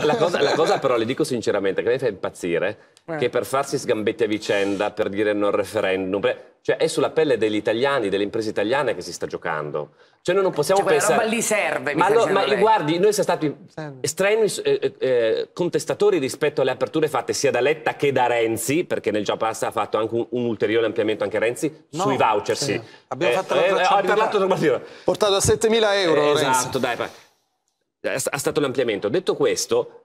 La cosa, la cosa, però, le dico sinceramente, che mi fa impazzire, eh. che per farsi sgambetti a vicenda, per dire no al referendum, cioè è sulla pelle degli italiani, delle imprese italiane che si sta giocando. Cioè noi non possiamo cioè, pensare... roba lì serve, Ma, lo, ma guardi, noi siamo stati estremi eh, eh, eh, contestatori rispetto alle aperture fatte sia da Letta che da Renzi, perché nel già passa ha fatto anche un, un, ulteriore ampliamento anche Renzi, no, sui voucher, sì. Abbiamo eh, fatto eh, la eh, Ho parlato Portato a 7.000 euro, Esatto, Renzi. dai, è eh, stato l'ampliamento. Detto questo,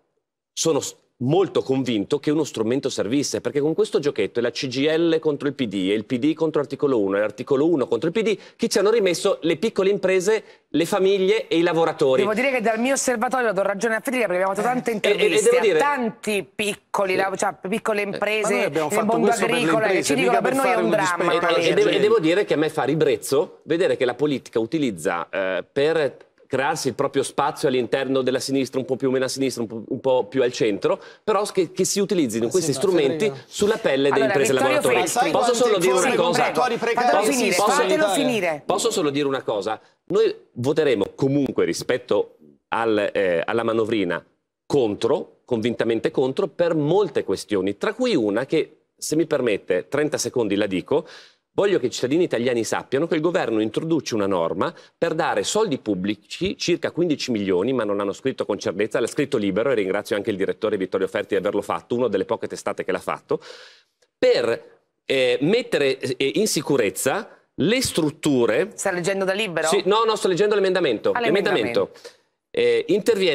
sono molto convinto che uno strumento servisse, perché con questo giochetto è la CGL contro il PD e il PD contro l'articolo 1 e l'articolo 1 contro il PD chi ci hanno rimesso le piccole imprese, le famiglie e i lavoratori. Devo dire che dal mio osservatorio do ragione a Federica perché abbiamo fatto tante eh, eh, interviste e, e dire... tanti piccoli, eh, cioè, piccole imprese eh, nel mondo agricolo che ci dicono per noi è un dramma. E, e, devo dire che a me fa ribrezzo vedere che la politica utilizza eh, per crearsi il proprio spazio all'interno della sinistra, un po' più meno a sinistra, un po', un po più al centro, però che, che si utilizzino questi sì, strumenti sulla pelle delle allora, imprese Vittorio lavoratori. Fresco, posso solo dire una cosa? Posso, finire, posso, finire. posso solo dire una cosa? Noi voteremo comunque rispetto al, eh, alla manovrina contro, convintamente contro, per molte questioni, tra cui una che, se mi permette, 30 secondi la dico, Voglio che i cittadini italiani sappiano che il governo introduce una norma per dare soldi pubblici, circa 15 milioni, ma non hanno scritto con certezza, l'ha scritto libero e ringrazio anche il direttore Vittorio Ferti di averlo fatto, una delle poche testate che l'ha fatto, per eh, mettere eh, in sicurezza le strutture... Sta leggendo da libero? Sì, no, no, sto leggendo l'emendamento. Ah, l'emendamento eh,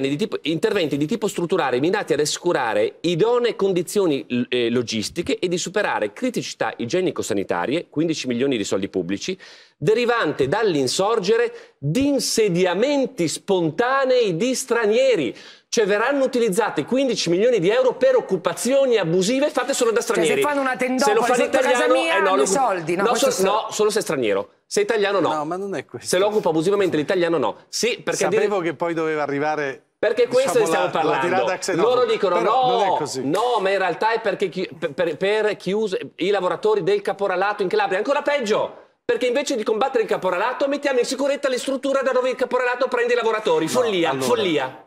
di tipo, interventi di tipo strutturale minati ad assicurare idonee condizioni eh, logistiche e di superare criticità igienico-sanitarie, 15 milioni di soldi pubblici, derivante dall'insorgere di insediamenti spontanei di stranieri. Cioè verranno utilizzati 15 milioni di euro per occupazioni abusive fatte solo da stranieri. Cioè, se fanno una tendenza sotto casa mia, eh, no, lo... soldi. No, no, so, sono... no, solo se è straniero. Se è italiano no. No, ma non è questo. Se lo occupa abusivamente l'italiano no. Sì, perché... Sapevo dire... che poi doveva arrivare perché questo diciamo ne stiamo parlando. La Loro dicono no, no, ma in realtà è perché chi, per, per, per chiuse, i lavoratori del caporalato in Calabria. Ancora peggio! perché invece di combattere il caporalato mettiamo in sicurezza le strutture da dove il caporalato prende i lavoratori. Follia, no, allora, follia.